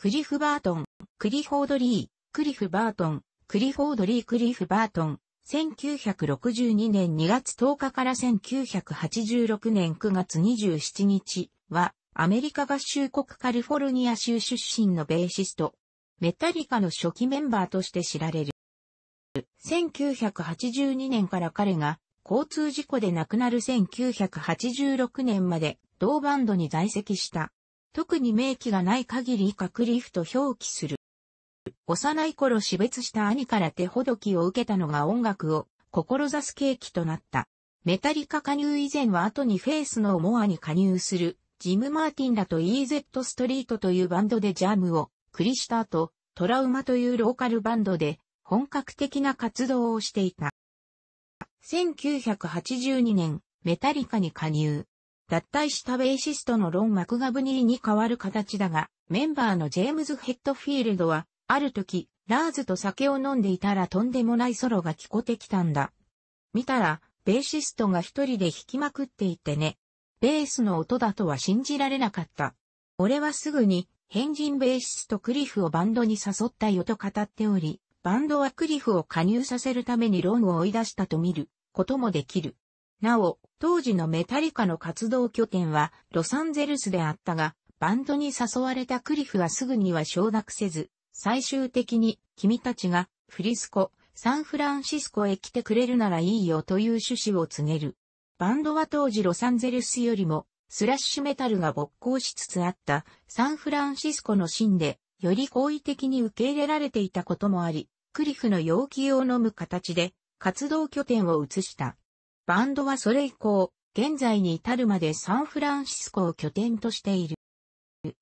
クリフ・バートン、クリフォード・リー、クリフ・バートン、クリフォード・リー・クリフ・バートン、1962年2月10日から1986年9月27日は、アメリカ合衆国カリフォルニア州出身のベーシスト、メタリカの初期メンバーとして知られる。1982年から彼が交通事故で亡くなる1986年まで同バンドに在籍した。特に明記がない限り以下クリフと表記する。幼い頃死別した兄から手ほどきを受けたのが音楽を志す契機となった。メタリカ加入以前は後にフェイスのモアに加入する、ジム・マーティンらと EZ ストリートというバンドでジャムをクリした後、トラウマというローカルバンドで本格的な活動をしていた。1982年、メタリカに加入。脱退したベーシストのロン・マクガブニーに変わる形だが、メンバーのジェームズ・ヘッドフィールドは、ある時、ラーズと酒を飲んでいたらとんでもないソロが聞こえてきたんだ。見たら、ベーシストが一人で弾きまくっていてね。ベースの音だとは信じられなかった。俺はすぐに、変人ベーシストクリフをバンドに誘ったよと語っており、バンドはクリフを加入させるためにロンを追い出したと見ることもできる。なお、当時のメタリカの活動拠点はロサンゼルスであったが、バンドに誘われたクリフはすぐには承諾せず、最終的に君たちがフリスコ、サンフランシスコへ来てくれるならいいよという趣旨を告げる。バンドは当時ロサンゼルスよりもスラッシュメタルが勃興しつつあったサンフランシスコのシーンでより好意的に受け入れられていたこともあり、クリフの要求を飲む形で活動拠点を移した。バンドはそれ以降、現在に至るまでサンフランシスコを拠点としている。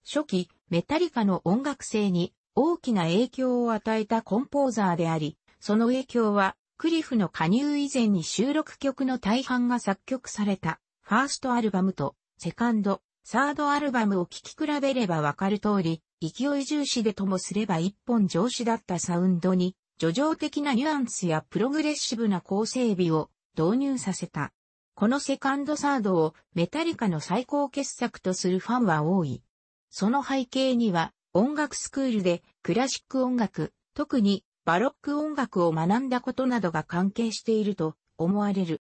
初期、メタリカの音楽性に大きな影響を与えたコンポーザーであり、その影響は、クリフの加入以前に収録曲の大半が作曲された、ファーストアルバムと、セカンド、サードアルバムを聴き比べればわかる通り、勢い重視でともすれば一本上司だったサウンドに、叙情的なニュアンスやプログレッシブな構成美を導入させた。このセカンドサードをメタリカの最高傑作とするファンは多い。その背景には音楽スクールでクラシック音楽、特にバロック音楽を学んだことなどが関係していると思われる。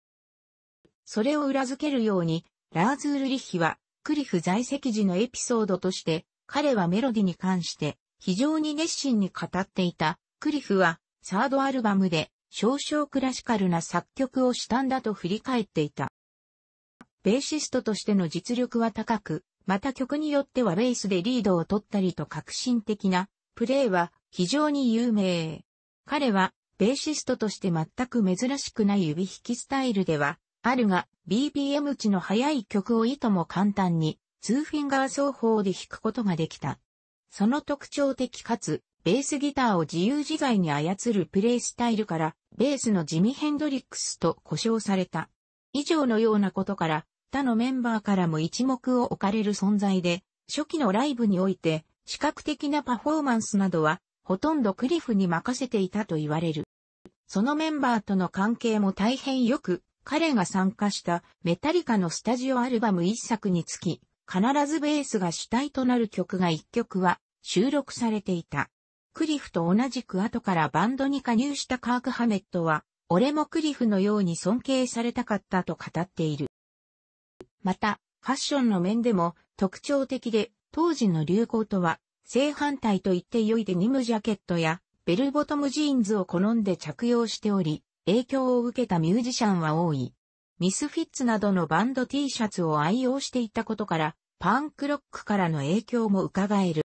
それを裏付けるように、ラーズ・ールリッヒはクリフ在籍時のエピソードとして彼はメロディに関して非常に熱心に語っていた。クリフはサードアルバムで少々クラシカルな作曲をしたんだと振り返っていた。ベーシストとしての実力は高く、また曲によってはベースでリードを取ったりと革新的なプレーは非常に有名。彼はベーシストとして全く珍しくない指弾きスタイルではあるが BPM 値の速い曲をいとも簡単にツーフィンガー奏法で弾くことができた。その特徴的かつベースギターを自由自在に操るプレイスタイルから、ベースのジミ・ヘンドリックスと呼称された。以上のようなことから、他のメンバーからも一目を置かれる存在で、初期のライブにおいて、視覚的なパフォーマンスなどは、ほとんどクリフに任せていたと言われる。そのメンバーとの関係も大変よく、彼が参加したメタリカのスタジオアルバム一作につき、必ずベースが主体となる曲が一曲は収録されていた。クリフと同じく後からバンドに加入したカーク・ハメットは、俺もクリフのように尊敬されたかったと語っている。また、ファッションの面でも特徴的で、当時の流行とは正反対と言って良いデニムジャケットやベルボトムジーンズを好んで着用しており、影響を受けたミュージシャンは多い。ミスフィッツなどのバンド T シャツを愛用していたことから、パンクロックからの影響も伺える。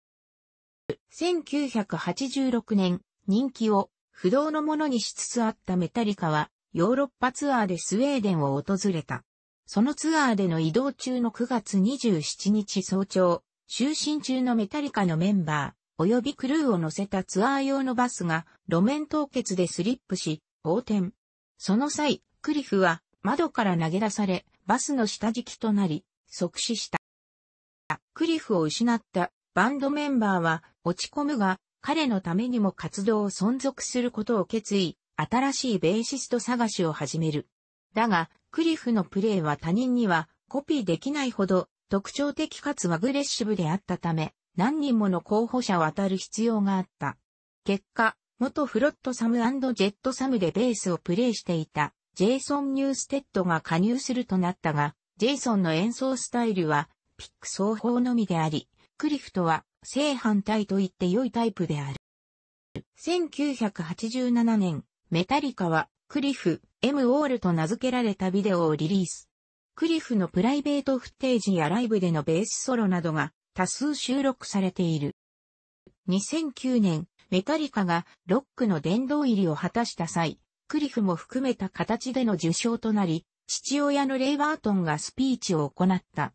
1986年、人気を不動のものにしつつあったメタリカは、ヨーロッパツアーでスウェーデンを訪れた。そのツアーでの移動中の9月27日早朝、就寝中のメタリカのメンバー、及びクルーを乗せたツアー用のバスが路面凍結でスリップし、横転。その際、クリフは窓から投げ出され、バスの下敷きとなり、即死した。クリフを失ったバンドメンバーは落ち込むが、彼のためにも活動を存続することを決意、新しいベーシスト探しを始める。だが、クリフのプレーは他人にはコピーできないほど特徴的かつアグレッシブであったため、何人もの候補者を当たる必要があった。結果、元フロットサムジェットサムでベースをプレイしていたジェイソン・ニューステッドが加入するとなったが、ジェイソンの演奏スタイルはピック奏法のみであり、クリフとは正反対と言って良いタイプである。1987年、メタリカはクリフ、M ウォールと名付けられたビデオをリリース。クリフのプライベートフテージやライブでのベースソロなどが多数収録されている。2009年、メタリカがロックの殿堂入りを果たした際、クリフも含めた形での受賞となり、父親のレイ・バートンがスピーチを行った。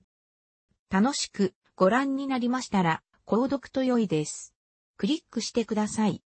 楽しくご覧になりましたら、購読と良いです。クリックしてください。